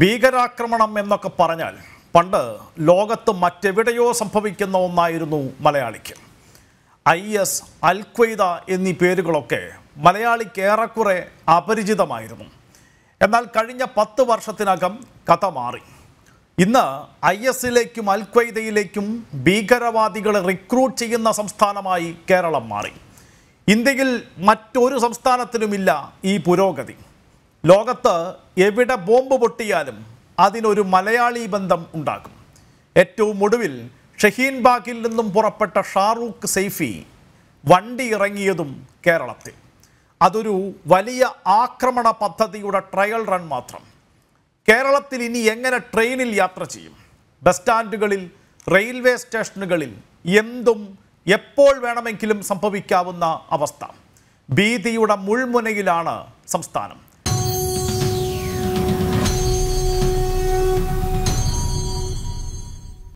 ഭീകരാക്രമണം എന്നൊക്കെ പറഞ്ഞാൽ പണ്ട് ലോകത്ത് മറ്റെവിടെയോ സംഭവിക്കുന്ന ഒന്നായിരുന്നു മലയാളിക്ക് ഐ എസ് അൽക്വൈദ എന്നീ പേരുകളൊക്കെ മലയാളിക്ക് ഏറെക്കുറെ അപരിചിതമായിരുന്നു എന്നാൽ കഴിഞ്ഞ പത്ത് വർഷത്തിനകം കഥ മാറി ഇന്ന് ഐ എസിലേക്കും അൽക്വൈദയിലേക്കും ഭീകരവാദികളെ റിക്രൂട്ട് ചെയ്യുന്ന സംസ്ഥാനമായി കേരളം മാറി ഇന്ത്യയിൽ മറ്റൊരു സംസ്ഥാനത്തിനുമില്ല ഈ പുരോഗതി ലോകത്ത് എവിടെ ബോംബ് പൊട്ടിയാലും അതിനൊരു മലയാളി ബന്ധം ഉണ്ടാകും ഏറ്റവും ഒടുവിൽ ഷഹീൻ ബാഗിൽ നിന്നും പുറപ്പെട്ട ഷാറൂഖ് സൈഫി വണ്ടി ഇറങ്ങിയതും കേരളത്തിൽ അതൊരു വലിയ ആക്രമണ പദ്ധതിയുടെ ട്രയൽ റൺ മാത്രം കേരളത്തിൽ ഇനി എങ്ങനെ ട്രെയിനിൽ യാത്ര ചെയ്യും ബസ് സ്റ്റാൻഡുകളിൽ റെയിൽവേ സ്റ്റേഷനുകളിൽ എന്തും എപ്പോൾ വേണമെങ്കിലും സംഭവിക്കാവുന്ന അവസ്ഥ ഭീതിയുടെ മുൾമുനയിലാണ് സംസ്ഥാനം